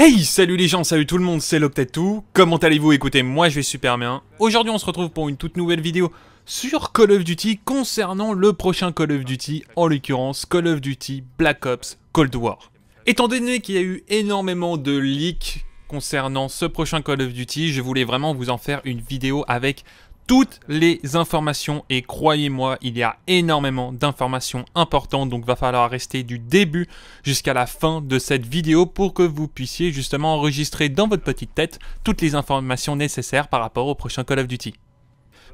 Hey Salut les gens, salut tout le monde, c'est LopteTou. comment allez-vous Écoutez, moi je vais super bien. Aujourd'hui on se retrouve pour une toute nouvelle vidéo sur Call of Duty concernant le prochain Call of Duty, en l'occurrence Call of Duty Black Ops Cold War. Étant donné qu'il y a eu énormément de leaks concernant ce prochain Call of Duty, je voulais vraiment vous en faire une vidéo avec toutes les informations et croyez-moi, il y a énormément d'informations importantes donc va falloir rester du début jusqu'à la fin de cette vidéo pour que vous puissiez justement enregistrer dans votre petite tête toutes les informations nécessaires par rapport au prochain Call of Duty.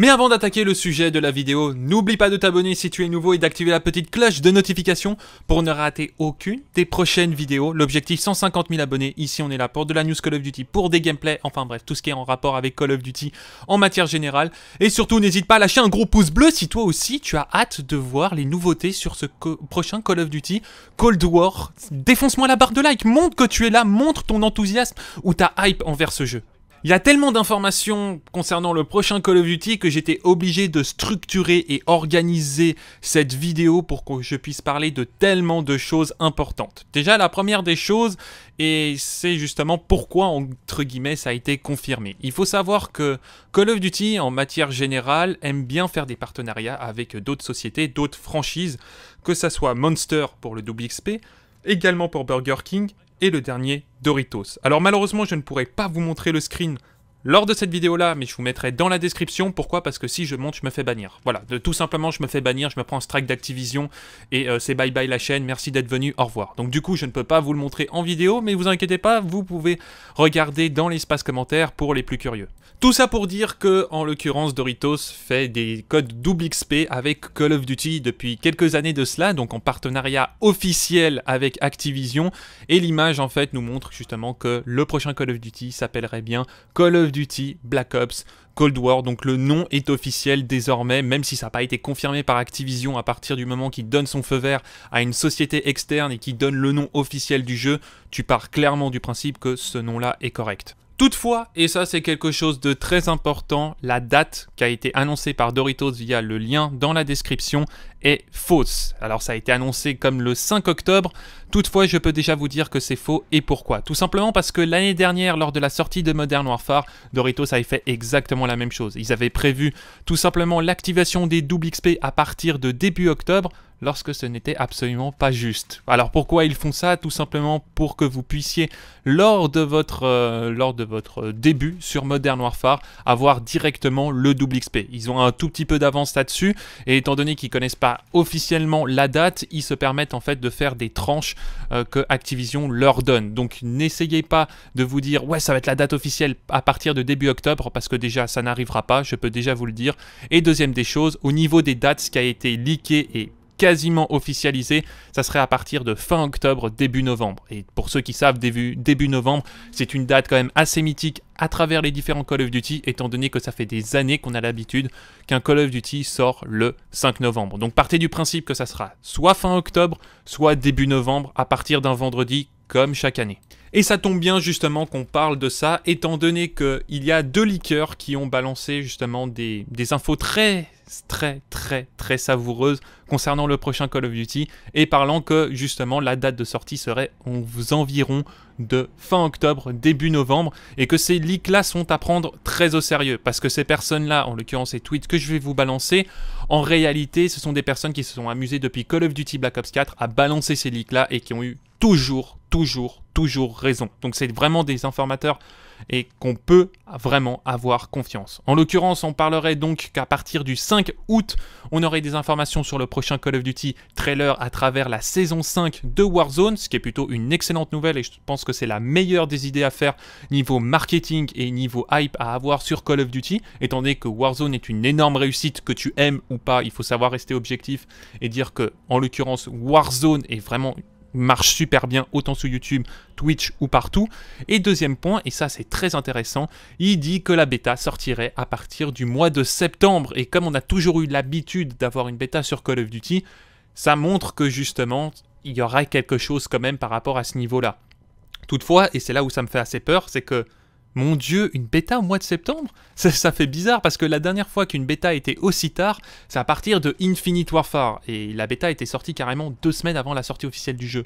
Mais avant d'attaquer le sujet de la vidéo, n'oublie pas de t'abonner si tu es nouveau et d'activer la petite cloche de notification pour ne rater aucune des prochaines vidéos. L'objectif 150 000 abonnés, ici on est là pour de la news Call of Duty, pour des gameplays, enfin bref, tout ce qui est en rapport avec Call of Duty en matière générale. Et surtout n'hésite pas à lâcher un gros pouce bleu si toi aussi tu as hâte de voir les nouveautés sur ce prochain Call of Duty Cold War. Défonce-moi la barre de like, montre que tu es là, montre ton enthousiasme ou ta hype envers ce jeu. Il y a tellement d'informations concernant le prochain Call of Duty que j'étais obligé de structurer et organiser cette vidéo pour que je puisse parler de tellement de choses importantes. Déjà, la première des choses, et c'est justement pourquoi, entre guillemets, ça a été confirmé. Il faut savoir que Call of Duty, en matière générale, aime bien faire des partenariats avec d'autres sociétés, d'autres franchises, que ça soit Monster pour le double XP, également pour Burger King, et le dernier Doritos. Alors malheureusement je ne pourrai pas vous montrer le screen lors de cette vidéo-là, mais je vous mettrai dans la description. Pourquoi Parce que si je monte, je me fais bannir. Voilà, de, tout simplement, je me fais bannir, je me prends un strike d'Activision et euh, c'est bye bye la chaîne. Merci d'être venu, au revoir. Donc du coup, je ne peux pas vous le montrer en vidéo, mais vous inquiétez pas, vous pouvez regarder dans l'espace commentaire pour les plus curieux. Tout ça pour dire que, en l'occurrence, Doritos fait des codes double XP avec Call of Duty depuis quelques années de cela, donc en partenariat officiel avec Activision. Et l'image, en fait, nous montre justement que le prochain Call of Duty s'appellerait bien Call of Duty, Black Ops, Cold War, donc le nom est officiel désormais, même si ça n'a pas été confirmé par Activision à partir du moment qu'il donne son feu vert à une société externe et qui donne le nom officiel du jeu, tu pars clairement du principe que ce nom-là est correct. Toutefois, et ça c'est quelque chose de très important, la date qui a été annoncée par Doritos via le lien dans la description est fausse. Alors ça a été annoncé comme le 5 octobre, toutefois je peux déjà vous dire que c'est faux et pourquoi. Tout simplement parce que l'année dernière, lors de la sortie de Modern Warfare, Doritos avait fait exactement la même chose. Ils avaient prévu tout simplement l'activation des double XP à partir de début octobre, lorsque ce n'était absolument pas juste. Alors pourquoi ils font ça Tout simplement pour que vous puissiez, lors de votre, euh, lors de votre début sur Modern Warfare, avoir directement le double XP. Ils ont un tout petit peu d'avance là-dessus, et étant donné qu'ils connaissent pas officiellement la date, ils se permettent en fait de faire des tranches euh, que Activision leur donne. Donc n'essayez pas de vous dire « ouais ça va être la date officielle à partir de début octobre », parce que déjà ça n'arrivera pas, je peux déjà vous le dire. Et deuxième des choses, au niveau des dates, ce qui a été leaké et quasiment officialisé, ça serait à partir de fin octobre, début novembre. Et pour ceux qui savent, début, novembre, c'est une date quand même assez mythique à travers les différents Call of Duty, étant donné que ça fait des années qu'on a l'habitude qu'un Call of Duty sort le 5 novembre. Donc partez du principe que ça sera soit fin octobre, soit début novembre, à partir d'un vendredi, comme chaque année. Et ça tombe bien justement qu'on parle de ça, étant donné qu'il y a deux liqueurs qui ont balancé justement des, des infos très très très très savoureuse concernant le prochain Call of Duty et parlant que justement la date de sortie serait aux environs de fin octobre, début novembre et que ces leaks-là sont à prendre très au sérieux parce que ces personnes-là, en l'occurrence ces tweets que je vais vous balancer, en réalité ce sont des personnes qui se sont amusées depuis Call of Duty Black Ops 4 à balancer ces leaks-là et qui ont eu toujours, toujours, toujours raison. Donc c'est vraiment des informateurs et qu'on peut vraiment avoir confiance. En l'occurrence, on parlerait donc qu'à partir du 5 août, on aurait des informations sur le prochain Call of Duty trailer à travers la saison 5 de Warzone, ce qui est plutôt une excellente nouvelle et je pense que c'est la meilleure des idées à faire niveau marketing et niveau hype à avoir sur Call of Duty, étant donné que Warzone est une énorme réussite, que tu aimes ou pas, il faut savoir rester objectif et dire que, en l'occurrence, Warzone est vraiment marche super bien autant sur YouTube, Twitch ou partout. Et deuxième point, et ça c'est très intéressant, il dit que la bêta sortirait à partir du mois de septembre. Et comme on a toujours eu l'habitude d'avoir une bêta sur Call of Duty, ça montre que justement il y aura quelque chose quand même par rapport à ce niveau-là. Toutefois, et c'est là où ça me fait assez peur, c'est que mon dieu, une bêta au mois de septembre ça, fait bizarre parce que la dernière fois qu'une bêta était aussi tard, c'est à partir de Infinite Warfare. Et la bêta était sortie carrément deux semaines avant la sortie officielle du jeu.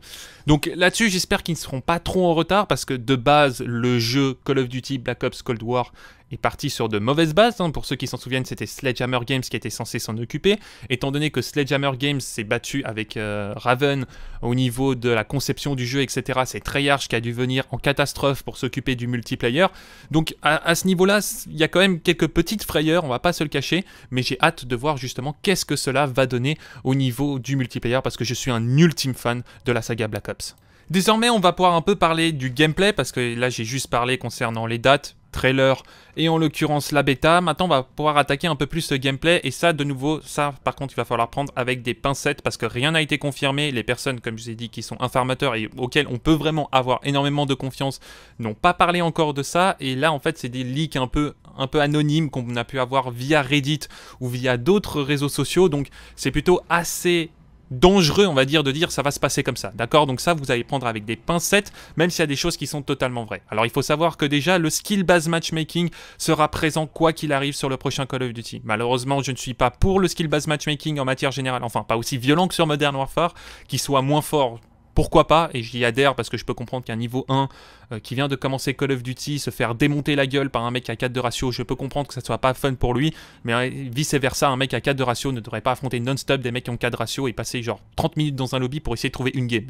Donc là-dessus, j'espère qu'ils ne seront pas trop en retard parce que de base, le jeu Call of Duty Black Ops Cold War est parti sur de mauvaises bases. Hein. Pour ceux qui s'en souviennent, c'était Sledgehammer Games qui était censé s'en occuper. Étant donné que Sledgehammer Games s'est battu avec euh, Raven au niveau de la conception du jeu, etc., c'est Treyarch qui a dû venir en catastrophe pour s'occuper du multiplayer. Donc à, ce niveau-là, il y a quand même quelques petites frayeurs, on va pas se le cacher, mais j'ai hâte de voir justement qu'est-ce que cela va donner au niveau du multiplayer parce que je suis un ultime fan de la saga Black Ops. Désormais, on va pouvoir un peu parler du gameplay, parce que là j'ai juste parlé concernant les dates, trailer et en l'occurrence la bêta. Maintenant, on va pouvoir attaquer un peu plus ce gameplay et ça, de nouveau, ça, par contre, il va falloir prendre avec des pincettes parce que rien n'a été confirmé. Les personnes, comme je vous ai dit, qui sont informateurs et auxquelles on peut vraiment avoir énormément de confiance n'ont pas parlé encore de ça. Et là, en fait, c'est des leaks un peu, un peu anonymes qu'on a pu avoir via Reddit ou via d'autres réseaux sociaux. Donc, c'est plutôt assez dangereux, on va dire, de dire ça va se passer comme ça. D'accord Donc ça, vous allez prendre avec des pincettes, même s'il y a des choses qui sont totalement vraies. Alors il faut savoir que déjà, le skill-based matchmaking sera présent quoi qu'il arrive sur le prochain Call of Duty. Malheureusement, je ne suis pas pour le skill-based matchmaking en matière générale, enfin pas aussi violent que sur Modern Warfare, qui soit moins fort pourquoi pas, et j'y adhère parce que je peux comprendre qu'un niveau 1 euh, qui vient de commencer Call of Duty, se faire démonter la gueule par un mec à 4 de ratio, je peux comprendre que ça soit pas fun pour lui, mais euh, vice versa, un mec à 4 de ratio ne devrait pas affronter non-stop des mecs qui ont 4 de ratio et passer genre 30 minutes dans un lobby pour essayer de trouver une game.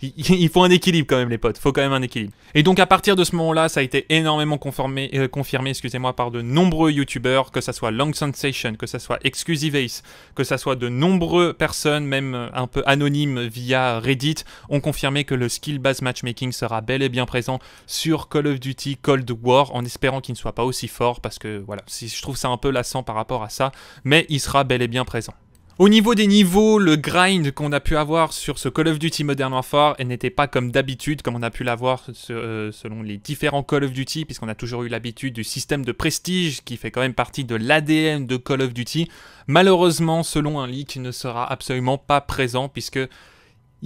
Il faut un équilibre quand même les potes, faut quand même un équilibre. Et donc à partir de ce moment-là, ça a été énormément conformé, euh, confirmé excusez-moi, par de nombreux youtubeurs, que ça soit Long Sensation, que ça soit Exclusive Ace, que ça soit de nombreuses personnes, même un peu anonymes via Reddit, ont confirmé que le skill-based matchmaking sera bel et bien présent sur Call of Duty Cold War, en espérant qu'il ne soit pas aussi fort, parce que voilà, si je trouve ça un peu lassant par rapport à ça, mais il sera bel et bien présent. Au niveau des niveaux, le grind qu'on a pu avoir sur ce Call of Duty Modern Warfare n'était pas comme d'habitude, comme on a pu l'avoir euh, selon les différents Call of Duty, puisqu'on a toujours eu l'habitude du système de prestige qui fait quand même partie de l'ADN de Call of Duty. Malheureusement, selon un leak, il ne sera absolument pas présent, puisque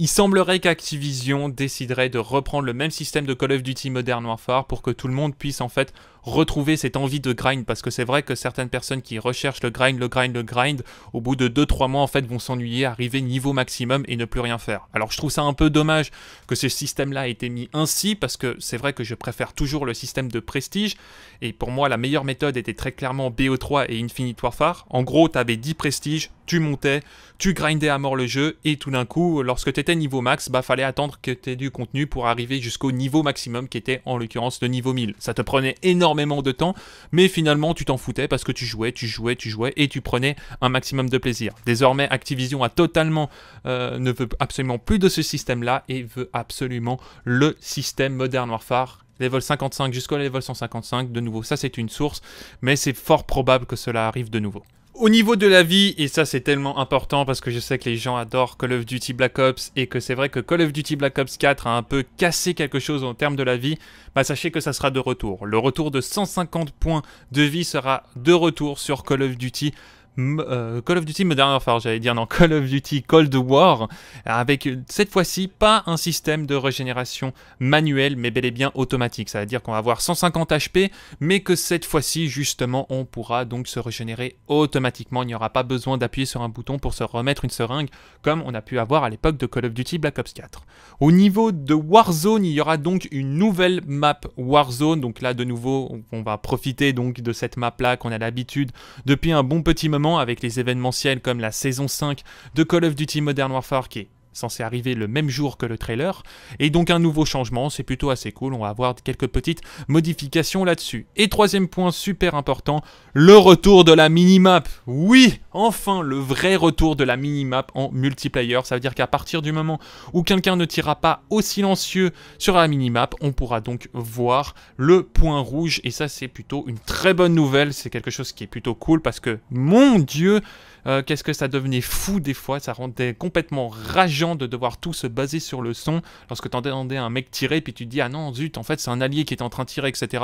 il semblerait qu'Activision déciderait de reprendre le même système de Call of Duty Modern Warfare pour que tout le monde puisse en fait retrouver cette envie de grind parce que c'est vrai que certaines personnes qui recherchent le grind, le grind, le grind, au bout de 2-3 mois en fait vont s'ennuyer, arriver niveau maximum et ne plus rien faire. Alors je trouve ça un peu dommage que ce système-là ait été mis ainsi parce que c'est vrai que je préfère toujours le système de prestige et pour moi la meilleure méthode était très clairement BO3 et Infinite Warfare. En gros, t'avais avais 10 prestiges, tu montais, tu grindais à mort le jeu, et tout d'un coup, lorsque tu étais niveau max, bah fallait attendre que tu aies du contenu pour arriver jusqu'au niveau maximum qui était en l'occurrence le niveau 1000. Ça te prenait énormément de temps, mais finalement tu t'en foutais parce que tu jouais, tu jouais, tu jouais, et tu prenais un maximum de plaisir. Désormais, Activision a totalement, euh, ne veut absolument plus de ce système-là, et veut absolument le système Modern Warfare level 55 jusqu'au level 155, de nouveau, ça c'est une source, mais c'est fort probable que cela arrive de nouveau. Au niveau de la vie, et ça c'est tellement important parce que je sais que les gens adorent Call of Duty Black Ops et que c'est vrai que Call of Duty Black Ops 4 a un peu cassé quelque chose en termes de la vie, bah sachez que ça sera de retour. Le retour de 150 points de vie sera de retour sur Call of Duty euh, Call of Duty Modern Warfare, j'allais dire, non, Call of Duty Cold War, avec euh, cette fois-ci pas un système de régénération manuel, mais bel et bien automatique. Ça veut dire qu'on va avoir 150 HP, mais que cette fois-ci, justement, on pourra donc se régénérer automatiquement. Il n'y aura pas besoin d'appuyer sur un bouton pour se remettre une seringue, comme on a pu avoir à l'époque de Call of Duty Black Ops 4. Au niveau de Warzone, il y aura donc une nouvelle map Warzone. Donc là, de nouveau, on va profiter donc de cette map-là qu'on a l'habitude depuis un bon petit moment avec les événementiels comme la saison 5 de Call of Duty Modern Warfare qui est censé arriver le même jour que le trailer. Et donc un nouveau changement, c'est plutôt assez cool, on va avoir quelques petites modifications là-dessus. Et troisième point super important, le retour de la minimap. Oui, enfin le vrai retour de la minimap en multiplayer. Ça veut dire qu'à partir du moment où quelqu'un ne tirera pas au silencieux sur la minimap, on pourra donc voir le point rouge. Et ça c'est plutôt une très bonne nouvelle, c'est quelque chose qui est plutôt cool parce que mon dieu, euh, qu'est-ce que ça devenait fou des fois, ça rendait complètement rageant de devoir tout se baser sur le son, lorsque t'entendais un mec tirer, puis tu te dis ah non zut, en fait c'est un allié qui est en train de tirer, etc.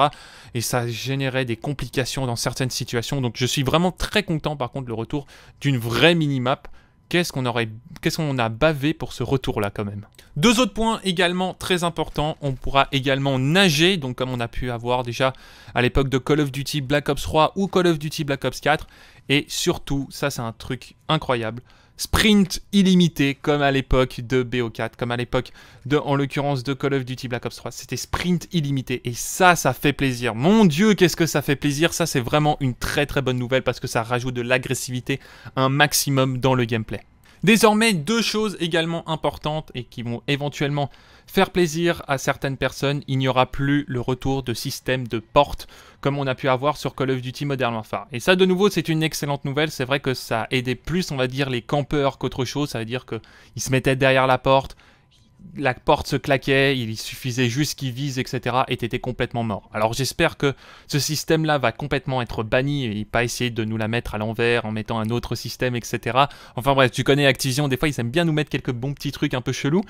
Et ça générait des complications dans certaines situations, donc je suis vraiment très content par contre le retour d'une vraie minimap, qu'est-ce qu'on aurait, qu'est-ce qu'on a bavé pour ce retour-là quand même. Deux autres points également très importants. On pourra également nager, donc comme on a pu avoir déjà à l'époque de Call of Duty Black Ops 3 ou Call of Duty Black Ops 4. Et surtout, ça c'est un truc incroyable, sprint illimité, comme à l'époque de BO4, comme à l'époque de, en l'occurrence, de Call of Duty Black Ops 3. C'était sprint illimité. Et ça, ça fait plaisir. Mon Dieu, qu'est-ce que ça fait plaisir. Ça, c'est vraiment une très très bonne nouvelle parce que ça rajoute de l'agressivité un maximum dans le gameplay. Désormais, deux choses également importantes et qui vont éventuellement faire plaisir à certaines personnes, il n'y aura plus le retour de système de porte comme on a pu avoir sur Call of Duty Modern Warfare. Et ça, de nouveau, c'est une excellente nouvelle. C'est vrai que ça aidait plus, on va dire, les campeurs qu'autre chose. Ça veut dire qu'ils se mettaient derrière la porte, la porte se claquait, il suffisait juste qu'ils visent, etc. et t'étais complètement mort. Alors j'espère que ce système-là va complètement être banni et pas essayer de nous la mettre à l'envers en mettant un autre système, etc. Enfin bref, tu connais Activision, des fois ils aiment bien nous mettre quelques bons petits trucs un peu chelous.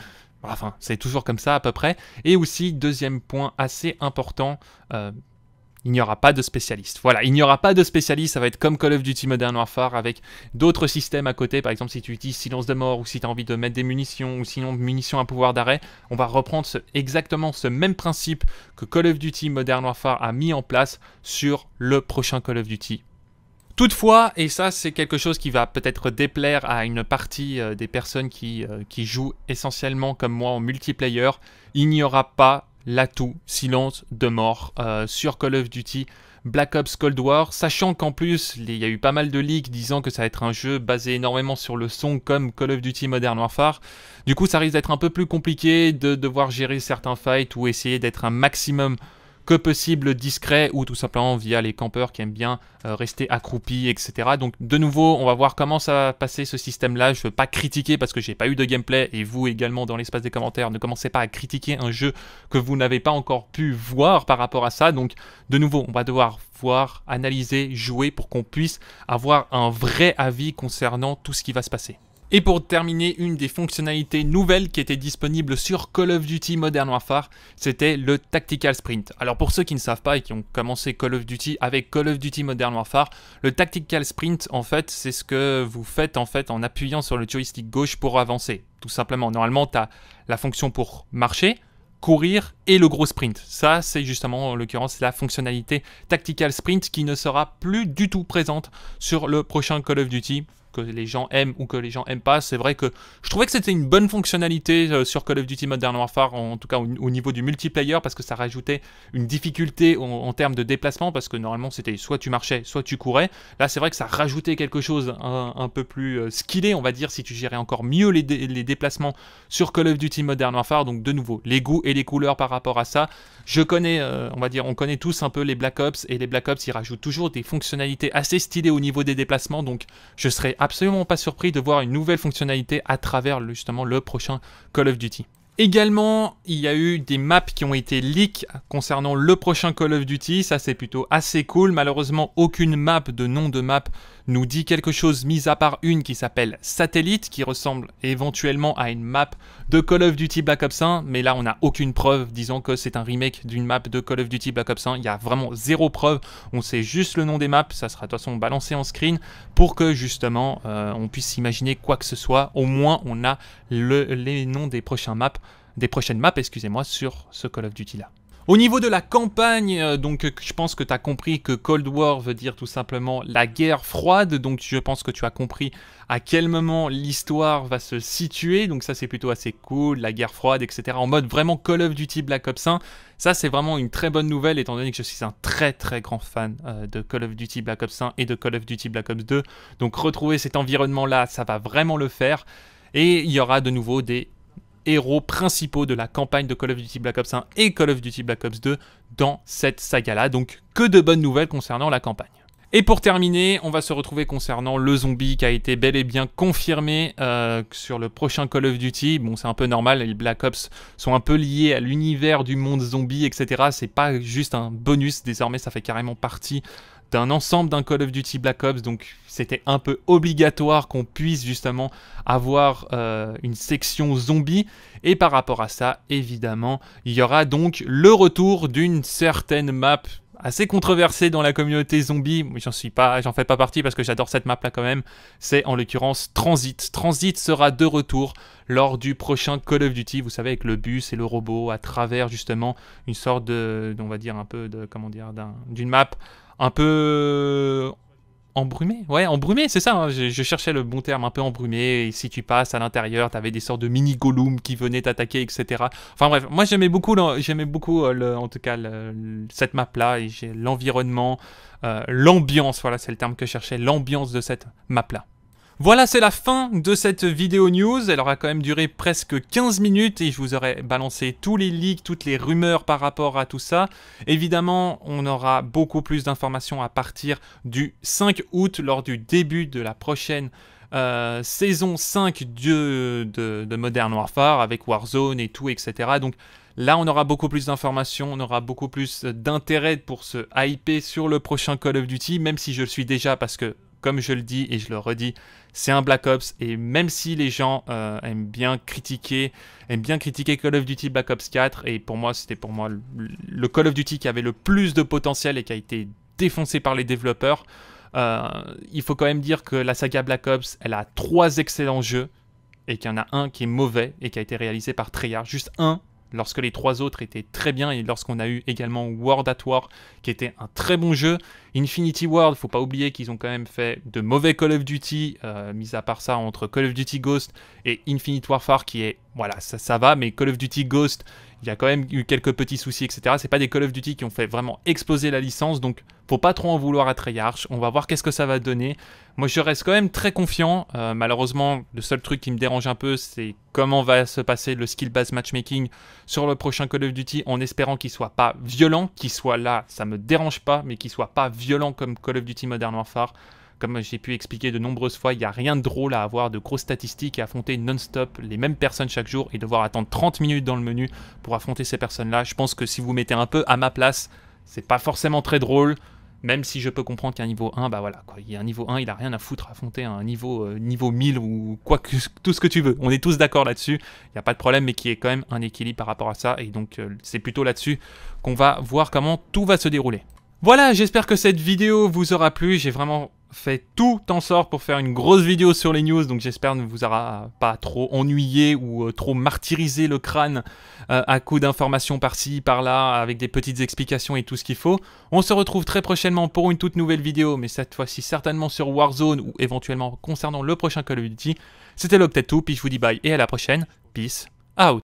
Enfin, c'est toujours comme ça à peu près. Et aussi, deuxième point assez important, euh, il n'y aura pas de spécialiste. Voilà, il n'y aura pas de spécialiste, ça va être comme Call of Duty Modern Warfare avec d'autres systèmes à côté. Par exemple, si tu utilises silence de mort ou si tu as envie de mettre des munitions ou sinon munitions à pouvoir d'arrêt, on va reprendre exactement ce même principe que Call of Duty Modern Warfare a mis en place sur le prochain Call of Duty Toutefois, et ça c'est quelque chose qui va peut-être déplaire à une partie euh, des personnes qui, euh, qui, jouent essentiellement comme moi en multiplayer, il n'y aura pas l'atout silence de mort euh, sur Call of Duty Black Ops Cold War, sachant qu'en plus il y a eu pas mal de leaks disant que ça va être un jeu basé énormément sur le son comme Call of Duty Modern Warfare, du coup ça risque d'être un peu plus compliqué de devoir gérer certains fights ou essayer d'être un maximum que possible discret ou tout simplement via les campeurs qui aiment bien euh, rester accroupis, etc. Donc de nouveau, on va voir comment ça va passer ce système-là. Je ne veux pas critiquer parce que je n'ai pas eu de gameplay et vous également dans l'espace des commentaires, ne commencez pas à critiquer un jeu que vous n'avez pas encore pu voir par rapport à ça. Donc de nouveau, on va devoir voir, analyser, jouer pour qu'on puisse avoir un vrai avis concernant tout ce qui va se passer. Et pour terminer, une des fonctionnalités nouvelles qui était disponible sur Call of Duty Modern Warfare, c'était le Tactical Sprint. Alors pour ceux qui ne savent pas et qui ont commencé Call of Duty avec Call of Duty Modern Warfare, le Tactical Sprint, en fait, c'est ce que vous faites en fait en appuyant sur le joystick gauche pour avancer. Tout simplement, normalement, tu as la fonction pour marcher, courir et le gros sprint. Ça, c'est justement en l'occurrence la fonctionnalité Tactical Sprint qui ne sera plus du tout présente sur le prochain Call of Duty que les gens aiment ou que les gens aiment pas. C'est vrai que je trouvais que c'était une bonne fonctionnalité euh, sur Call of Duty Modern Warfare, en tout cas au, niveau du multiplayer, parce que ça rajoutait une difficulté en, termes de déplacement, parce que normalement c'était soit tu marchais, soit tu courais. Là, c'est vrai que ça rajoutait quelque chose un, peu plus euh, skillé, on va dire, si tu gérais encore mieux les, déplacements sur Call of Duty Modern Warfare. Donc de nouveau, les goûts et les couleurs par rapport à ça. Je connais, euh, on va dire, on connaît tous un peu les Black Ops, et les Black Ops, ils rajoutent toujours des fonctionnalités assez stylées au niveau des déplacements, donc je serais absolument pas surpris de voir une nouvelle fonctionnalité à travers justement le prochain Call of Duty. Également, il y a eu des maps qui ont été leaks concernant le prochain Call of Duty, ça c'est plutôt assez cool. Malheureusement, aucune map de nom de map nous dit quelque chose, mis à part une qui s'appelle Satellite, qui ressemble éventuellement à une map de Call of Duty Black Ops 1, mais là on n'a aucune preuve disant que c'est un remake d'une map de Call of Duty Black Ops 1, il y a vraiment zéro preuve, on sait juste le nom des maps, ça sera de toute façon balancé en screen pour que justement euh, on puisse imaginer quoi que ce soit, au moins on a le, les noms des prochains maps des prochaines maps, excusez-moi, sur ce Call of Duty là. Au niveau de la campagne, euh, donc euh, je pense que tu as compris que Cold War veut dire tout simplement la guerre froide, donc je pense que tu as compris à quel moment l'histoire va se situer, donc ça c'est plutôt assez cool, la guerre froide, etc. En mode vraiment Call of Duty Black Ops 1, ça c'est vraiment une très bonne nouvelle étant donné que je suis un très très grand fan euh, de Call of Duty Black Ops 1 et de Call of Duty Black Ops 2, donc retrouver cet environnement là, ça va vraiment le faire. Et il y aura de nouveau des héros principaux de la campagne de Call of Duty Black Ops 1 et Call of Duty Black Ops 2 dans cette saga-là. Donc que de bonnes nouvelles concernant la campagne. Et pour terminer, on va se retrouver concernant le zombie qui a été bel et bien confirmé euh, sur le prochain Call of Duty. Bon, c'est un peu normal, les Black Ops sont un peu liés à l'univers du monde zombie, etc. C'est pas juste un bonus, désormais ça fait carrément partie ensemble d'un Call of Duty Black Ops, donc c'était un peu obligatoire qu'on puisse justement avoir euh, une section zombie. Et par rapport à ça, évidemment, il y aura donc le retour d'une certaine map assez controversée dans la communauté zombie. J'en suis pas, j'en fais pas partie parce que j'adore cette map là quand même. C'est en l'occurrence Transit. Transit sera de retour lors du prochain Call of Duty. Vous savez avec le bus et le robot à travers justement une sorte de, on va dire un peu de, comment dire, d'une map un peu embrumé. Ouais, embrumé, c'est ça. Hein. Je, cherchais le bon terme, un peu embrumé. Et si tu passes à l'intérieur, t'avais des sortes de mini gollum qui venaient t'attaquer, etc. Enfin bref, moi j'aimais beaucoup, j'aimais beaucoup euh, le, en tout cas cette map là et j'ai l'environnement, euh, l'ambiance. Voilà, c'est le terme que je cherchais, l'ambiance de cette map là. Voilà, c'est la fin de cette vidéo news. Elle aura quand même duré presque 15 minutes et je vous aurai balancé tous les leaks, toutes les rumeurs par rapport à tout ça. Évidemment, on aura beaucoup plus d'informations à partir du 5 août lors du début de la prochaine euh, saison 5 de, de Modern Warfare avec Warzone et tout, etc. Donc là, on aura beaucoup plus d'informations, on aura beaucoup plus d'intérêt pour se hyper sur le prochain Call of Duty, même si je le suis déjà parce que comme je le dis et je le redis, c'est un Black Ops et même si les gens euh, aiment bien critiquer, aiment bien critiquer Call of Duty Black Ops 4 et pour moi c'était pour moi le, Call of Duty qui avait le plus de potentiel et qui a été défoncé par les développeurs. Euh, il faut quand même dire que la saga Black Ops, elle a trois excellents jeux et qu'il y en a un qui est mauvais et qui a été réalisé par Treyarch. Juste un lorsque les trois autres étaient très bien et lorsqu'on a eu également World at War qui était un très bon jeu. Infinity World, faut pas oublier qu'ils ont quand même fait de mauvais Call of Duty, euh, mis à part ça entre Call of Duty Ghost et Infinite Warfare qui est, voilà, ça, ça va, mais Call of Duty Ghost, il y a quand même eu quelques petits soucis, etc. C'est pas des Call of Duty qui ont fait vraiment exploser la licence, donc faut pas trop en vouloir à Treyarch. On va voir qu'est-ce que ça va donner. Moi, je reste quand même très confiant. Euh, malheureusement, le seul truc qui me dérange un peu, c'est comment va se passer le skill-based matchmaking sur le prochain Call of Duty en espérant qu'il soit pas violent, qu'il soit là, ça me dérange pas, mais qu'il soit pas violent comme Call of Duty Modern Warfare. Comme j'ai pu expliquer de nombreuses fois, il n'y a rien de drôle à avoir de grosses statistiques et affronter non-stop les mêmes personnes chaque jour et devoir attendre 30 minutes dans le menu pour affronter ces personnes-là. Je pense que si vous mettez un peu à ma place, c'est pas forcément très drôle. Même si je peux comprendre qu'un niveau 1, bah voilà, quoi. Il y a un niveau 1, il a rien à foutre à affronter un niveau, euh, niveau 1000 ou quoi que tout ce que tu veux. On est tous d'accord là-dessus. Il n'y a pas de problème, mais qui est quand même un équilibre par rapport à ça. Et donc, euh, c'est plutôt là-dessus qu'on va voir comment tout va se dérouler. Voilà, j'espère que cette vidéo vous aura plu. J'ai vraiment fait tout en sort pour faire une grosse vidéo sur les news, donc j'espère ne vous aura pas trop ennuyé ou euh, trop martyrisé le crâne euh, à coup d'informations par-ci, par-là, avec des petites explications et tout ce qu'il faut. On se retrouve très prochainement pour une toute nouvelle vidéo, mais cette fois-ci certainement sur Warzone ou éventuellement concernant le prochain Call of Duty. C'était l'Octet puis je vous dis bye et à la prochaine. Peace out.